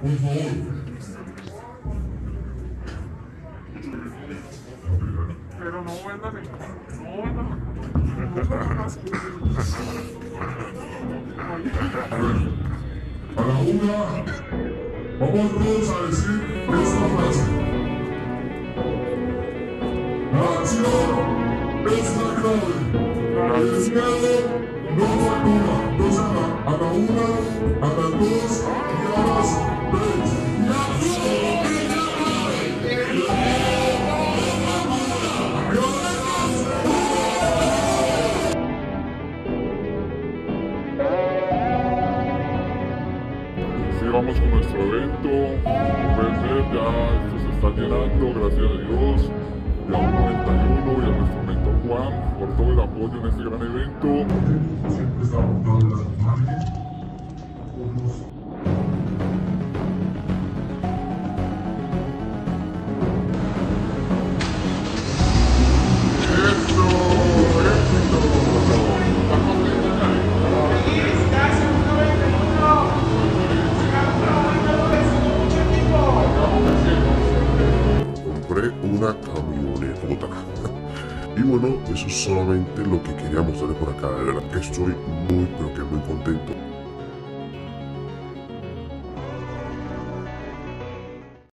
Por favor. Pero no vendan No vendan A la una, vamos todos a decir esta frase. La acción es la clave. El miedo no a una, dos a la, a la una, a la dos y a las tres. con nuestro evento, pues, ya esto se está llenando, gracias a Dios y a 91 y al Instrumento Juan por todo el apoyo en este gran evento. Siempre está apuntado las imágenes, unos bueno, eso es solamente lo que quería mostrarles por acá. De verdad que estoy muy, pero que muy contento.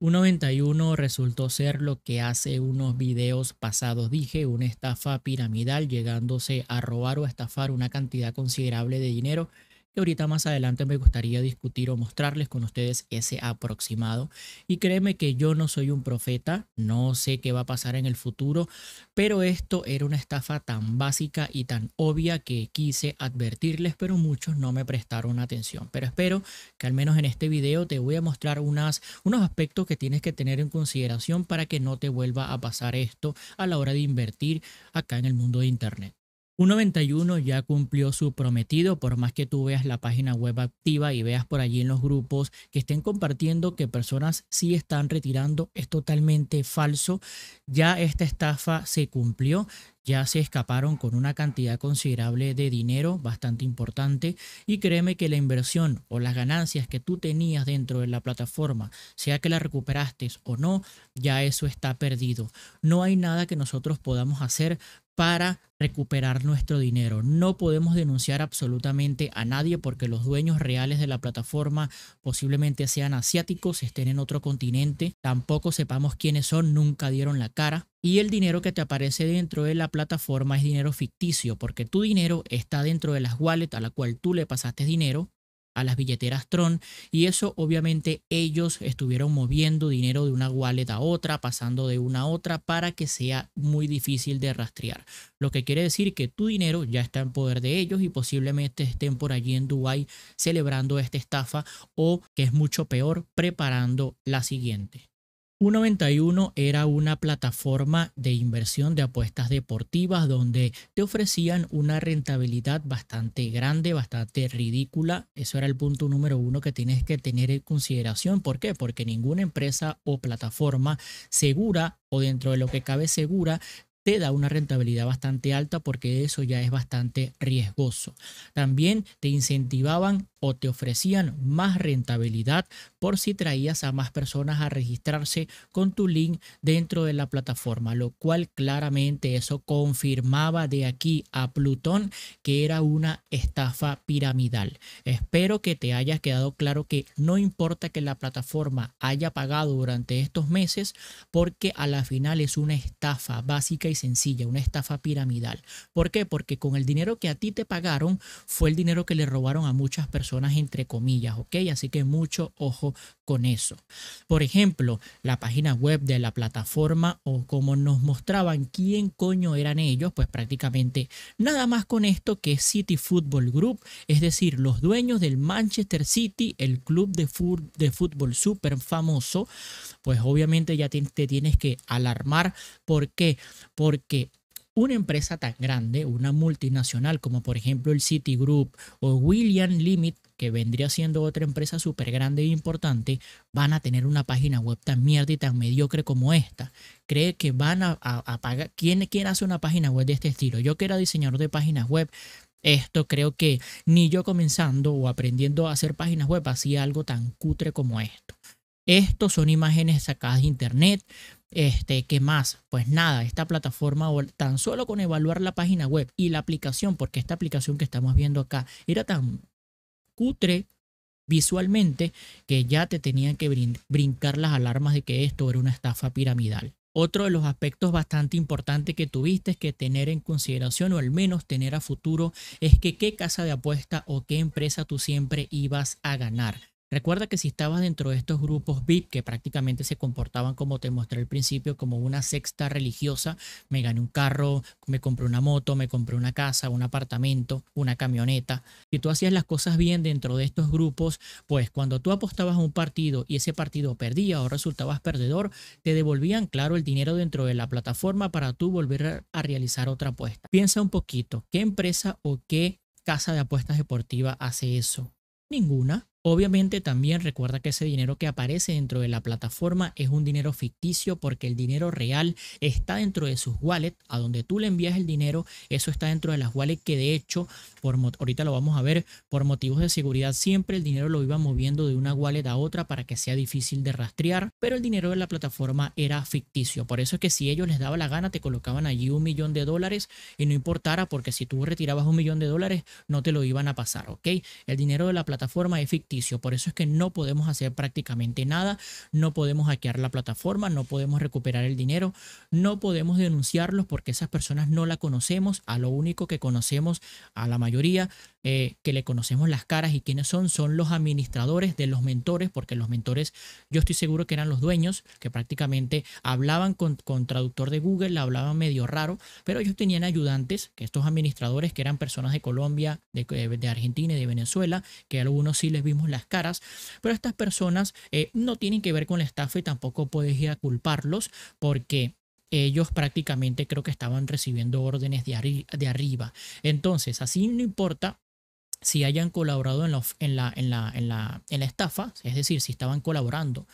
Un 91 resultó ser lo que hace unos videos pasados dije, una estafa piramidal llegándose a robar o a estafar una cantidad considerable de dinero y ahorita más adelante me gustaría discutir o mostrarles con ustedes ese aproximado. Y créeme que yo no soy un profeta, no sé qué va a pasar en el futuro, pero esto era una estafa tan básica y tan obvia que quise advertirles, pero muchos no me prestaron atención. Pero espero que al menos en este video te voy a mostrar unos aspectos que tienes que tener en consideración para que no te vuelva a pasar esto a la hora de invertir acá en el mundo de Internet. Un 91 ya cumplió su prometido, por más que tú veas la página web activa y veas por allí en los grupos que estén compartiendo que personas sí están retirando, es totalmente falso. Ya esta estafa se cumplió, ya se escaparon con una cantidad considerable de dinero, bastante importante, y créeme que la inversión o las ganancias que tú tenías dentro de la plataforma, sea que la recuperaste o no, ya eso está perdido. No hay nada que nosotros podamos hacer para recuperar nuestro dinero. No podemos denunciar absolutamente a nadie porque los dueños reales de la plataforma posiblemente sean asiáticos, estén en otro continente, tampoco sepamos quiénes son, nunca dieron la cara. Y el dinero que te aparece dentro de la plataforma es dinero ficticio porque tu dinero está dentro de las wallets a la cual tú le pasaste dinero a las billeteras Tron y eso obviamente ellos estuvieron moviendo dinero de una wallet a otra, pasando de una a otra para que sea muy difícil de rastrear. Lo que quiere decir que tu dinero ya está en poder de ellos y posiblemente estén por allí en Dubai celebrando esta estafa o que es mucho peor preparando la siguiente. 91 era una plataforma de inversión de apuestas deportivas donde te ofrecían una rentabilidad bastante grande, bastante ridícula. Eso era el punto número uno que tienes que tener en consideración. ¿Por qué? Porque ninguna empresa o plataforma segura o dentro de lo que cabe segura te da una rentabilidad bastante alta porque eso ya es bastante riesgoso. También te incentivaban o te ofrecían más rentabilidad por si traías a más personas a registrarse con tu link dentro de la plataforma, lo cual claramente eso confirmaba de aquí a Plutón que era una estafa piramidal. Espero que te haya quedado claro que no importa que la plataforma haya pagado durante estos meses porque a la final es una estafa básica y sencilla, una estafa piramidal. ¿Por qué? Porque con el dinero que a ti te pagaron fue el dinero que le robaron a muchas personas, entre comillas, ¿ok? Así que mucho ojo con eso. Por ejemplo, la página web de la plataforma o como nos mostraban quién coño eran ellos, pues prácticamente nada más con esto que City Football Group, es decir, los dueños del Manchester City, el club de, de fútbol súper famoso, pues obviamente ya te, tienes que alarmar. ¿Por qué? Porque porque una empresa tan grande, una multinacional como por ejemplo el Citigroup o William Limit, que vendría siendo otra empresa súper grande e importante, van a tener una página web tan mierda y tan mediocre como esta. Cree que van a, pagar. ¿Quién hace una página web de este estilo? Yo que era diseñador de páginas web, esto creo que ni yo comenzando o aprendiendo a hacer páginas web hacía algo tan cutre como esto. Estos son imágenes sacadas de internet. Este, ¿qué más? Pues nada, esta plataforma tan solo con evaluar la página web y la aplicación, porque esta aplicación que estamos viendo acá era tan cutre visualmente que ya te tenían que brincar las alarmas de que esto era una estafa piramidal. Otro de los aspectos bastante importantes que tuviste que tener en consideración o al menos tener a futuro es que qué casa de apuesta o qué empresa tú siempre ibas a ganar. Recuerda que si estabas dentro de estos grupos VIP que prácticamente se comportaban como te mostré al principio, como una sexta religiosa, me gané un carro, me compré una moto, me compré una casa, un apartamento, una camioneta. Si tú hacías las cosas bien dentro de estos grupos, pues cuando tú apostabas a un partido y ese partido perdía o resultabas perdedor, te devolvían, claro, el dinero dentro de la plataforma para tú volver a realizar otra apuesta. Piensa un poquito, ¿qué empresa o qué casa de apuestas deportiva hace eso? Ninguna. Obviamente también recuerda que ese dinero que aparece dentro de la plataforma es un dinero ficticio porque el dinero real está dentro de sus wallets, a donde tú le envías el dinero, eso está dentro de las wallets que de hecho, por, ahorita lo vamos a ver, por motivos de seguridad siempre el dinero lo iba moviendo de una wallet a otra para que sea difícil de rastrear, pero el dinero de la plataforma era ficticio, por eso es que si ellos les daba la gana te colocaban allí un millón de dólares y no importara porque si tú retirabas un millón de dólares no te lo iban a pasar, ¿ok? El dinero de la plataforma es ficticio por eso es que no podemos hacer prácticamente nada, no podemos hackear la plataforma, no podemos recuperar el dinero, no podemos denunciarlos porque esas personas no la conocemos. A lo único que conocemos a la mayoría eh, que le conocemos las caras y quiénes son, son los administradores de los mentores, porque los mentores yo estoy seguro que eran los dueños, que prácticamente hablaban con, traductor de Google, hablaban medio raro, pero ellos tenían ayudantes, que estos administradores que eran personas de Colombia, de, eh, Argentina y de Venezuela, que algunos sí les vimos las caras, pero estas personas eh, no tienen que ver con la estafa y tampoco puedes ir a culparlos porque ellos prácticamente creo que estaban recibiendo órdenes de, de, arriba. Entonces, así no importa si hayan colaborado en la, en la, en la, en la, en la estafa, es decir, si estaban colaborando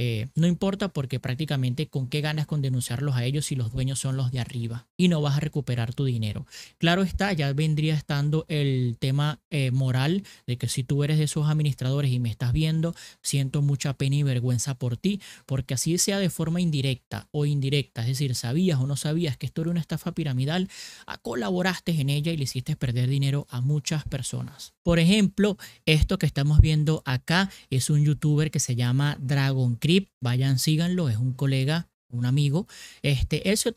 eh, no importa porque prácticamente con qué ganas con denunciarlos a ellos si los dueños son los de arriba y no vas a recuperar tu dinero. Claro está, ya vendría estando el tema eh, moral de que si tú eres de esos administradores y me estás viendo, siento mucha pena y vergüenza por ti, porque así sea de forma indirecta o indirecta, es decir, sabías o no sabías que esto era una estafa piramidal, ah, colaboraste en ella y le hiciste perder dinero a muchas personas. Por ejemplo, esto que estamos viendo acá es un youtuber que se llama Dragon vayan, síganlo, es un colega, un amigo. Este, él se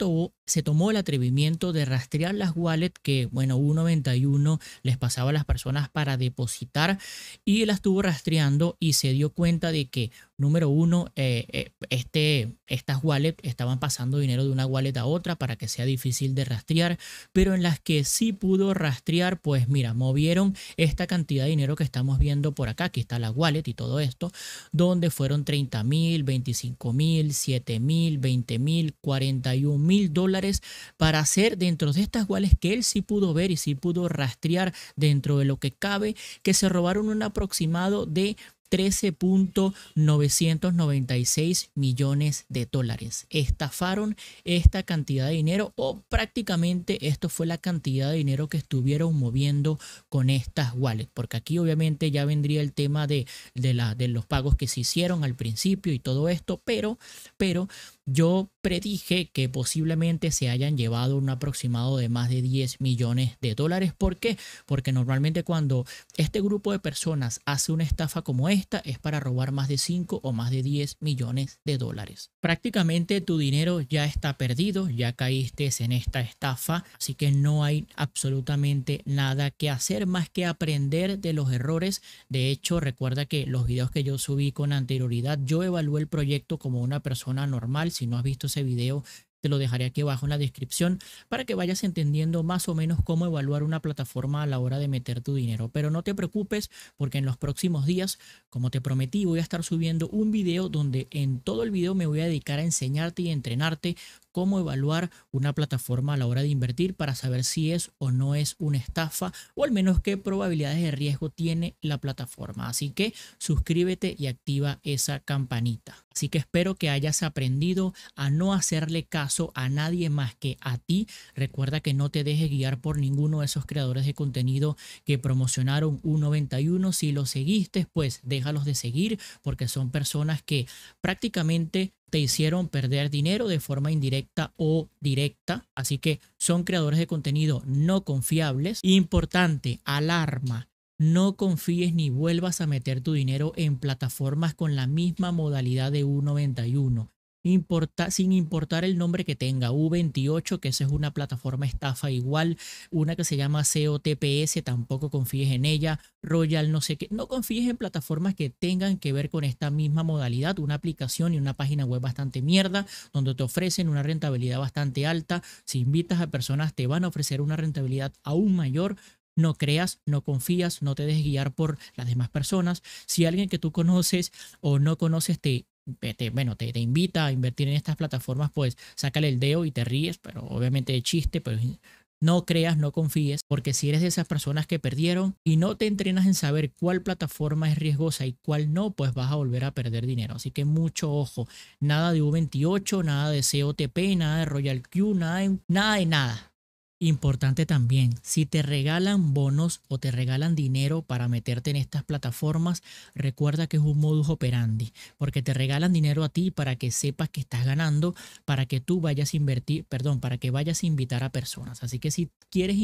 se tomó el atrevimiento de rastrear las wallets que, bueno, 1.91 les pasaba a las personas para depositar y las estuvo rastreando y se dio cuenta de que, número uno, eh, eh, este, estas wallets estaban pasando dinero de una wallet a otra para que sea difícil de rastrear, pero en las que sí pudo rastrear, pues mira, movieron esta cantidad de dinero que estamos viendo por acá, aquí está la wallet y todo esto, donde fueron 30 mil, 25 mil, 7 mil, 20 mil, 41 mil dólares para hacer dentro de estas wallets que él sí pudo ver y sí pudo rastrear dentro de lo que cabe, que se robaron un aproximado de 13.996 millones de dólares. Estafaron esta cantidad de dinero o prácticamente esto fue la cantidad de dinero que estuvieron moviendo con estas wallets. Porque aquí obviamente ya vendría el tema de, la, de los pagos que se hicieron al principio y todo esto, pero, pero yo predije que posiblemente se hayan llevado un aproximado de más de 10 millones de dólares. ¿Por qué? Porque normalmente cuando este grupo de personas hace una estafa como esta es para robar más de 5 o más de 10 millones de dólares. Prácticamente tu dinero ya está perdido, ya caíste en esta estafa, así que no hay absolutamente nada que hacer más que aprender de los errores. De hecho, recuerda que los videos que yo subí con anterioridad, yo evalué el proyecto como una persona normal si no has visto ese video, te lo dejaré aquí abajo en la descripción para que vayas entendiendo más o menos cómo evaluar una plataforma a la hora de meter tu dinero. Pero no te preocupes porque en los próximos días, como te prometí, voy a estar subiendo un video donde en todo el video me voy a dedicar a enseñarte y entrenarte cómo evaluar una plataforma a la hora de invertir para saber si es o no es una estafa o al menos qué probabilidades de riesgo tiene la plataforma. Así que suscríbete y activa esa campanita. Así que espero que hayas aprendido a no hacerle caso a nadie más que a ti. Recuerda que no te dejes guiar por ninguno de esos creadores de contenido que promocionaron un 91. Si los seguiste, pues déjalos de seguir porque son personas que prácticamente te hicieron perder dinero de forma indirecta o directa. Así que son creadores de contenido no confiables. Importante, alarma. No confíes ni vuelvas a meter tu dinero en plataformas con la misma modalidad de 1.91 sin importar el nombre que tenga, U28, que esa es una plataforma estafa igual, una que se llama COTPS, tampoco confíes en ella, Royal no sé qué, no confíes en plataformas que tengan que ver con esta misma modalidad, una aplicación y una página web bastante mierda, donde te ofrecen una rentabilidad bastante alta, si invitas a personas te van a ofrecer una rentabilidad aún mayor, no creas, no confías, no te dejes guiar por las demás personas. Si alguien que tú conoces o no conoces te te, bueno, te, te, invita a invertir en estas plataformas, pues sácale el dedo y te ríes, pero obviamente de chiste, pero pues, no creas, no confíes, porque si eres de esas personas que perdieron y no te entrenas en saber cuál plataforma es riesgosa y cuál no, pues vas a volver a perder dinero. Así que mucho ojo, nada de U28, nada de COTP, nada de Royal Q, nada nada. De nada. Importante también, si te regalan bonos o te regalan dinero para meterte en estas plataformas, recuerda que es un modus operandi, porque te regalan dinero a ti para que sepas que estás ganando, para que tú vayas a invertir, perdón, para que vayas a invitar a personas. Así que si quieres,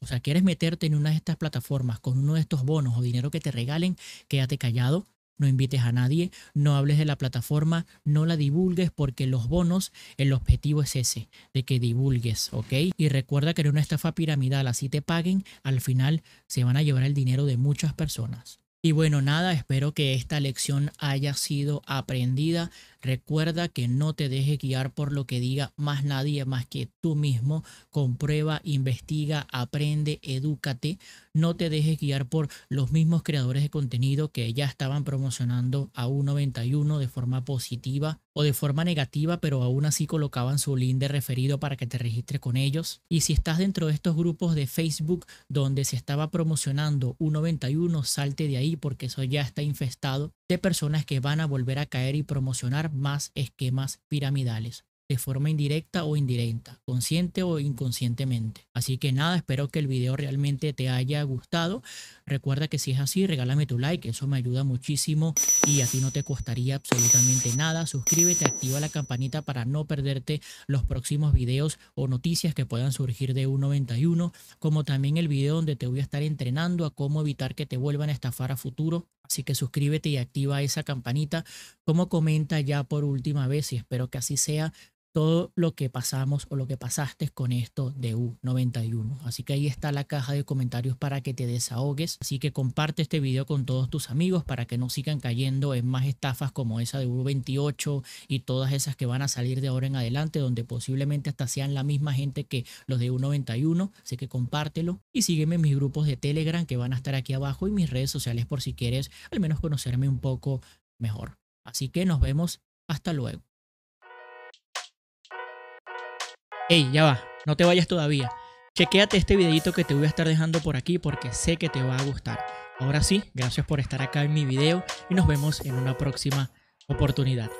o sea, quieres meterte en una de estas plataformas con uno de estos bonos o dinero que te regalen, quédate callado, no invites a nadie, no hables de la plataforma, no la divulgues porque los bonos, el objetivo es ese, de que divulgues, ¿ok? Y recuerda que era una estafa piramidal, así te paguen, al final se van a llevar el dinero de muchas personas. Y bueno, nada, espero que esta lección haya sido aprendida. Recuerda que no te dejes guiar por lo que diga más nadie más que tú mismo. Comprueba, investiga, aprende, edúcate. No te dejes guiar por los mismos creadores de contenido que ya estaban promocionando a 91 de forma positiva o de forma negativa, pero aún así colocaban su link de referido para que te registres con ellos. Y si estás dentro de estos grupos de Facebook donde se estaba promocionando 91, salte de ahí porque eso ya está infestado de personas que van a volver a caer y promocionar más esquemas piramidales de forma indirecta o indirecta, consciente o inconscientemente. Así que nada, espero que el video realmente te haya gustado. Recuerda que si es así, regálame tu like, eso me ayuda muchísimo y a ti no te costaría absolutamente nada. Suscríbete, activa la campanita para no perderte los próximos videos o noticias que puedan surgir de 1.91, como también el video donde te voy a estar entrenando a cómo evitar que te vuelvan a estafar a futuro Así que suscríbete y activa esa campanita. Como comenta ya por última vez, y espero que así sea, todo lo que pasamos o lo que pasaste con esto de U91. Así que ahí está la caja de comentarios para que te desahogues. Así que comparte este video con todos tus amigos para que no sigan cayendo en más estafas como esa de U28 y todas esas que van a salir de ahora en adelante, donde posiblemente hasta sean la misma gente que los de U91. Así que compártelo y sígueme en mis grupos de Telegram que van a estar aquí abajo y mis redes sociales por si quieres al menos conocerme un poco mejor. Así que nos vemos. Hasta luego. hey, ya va, no te vayas todavía. Chequéate este videito que te voy a estar dejando por aquí porque sé que te va a gustar. Ahora sí, gracias por estar acá en mi video y nos vemos en una próxima oportunidad.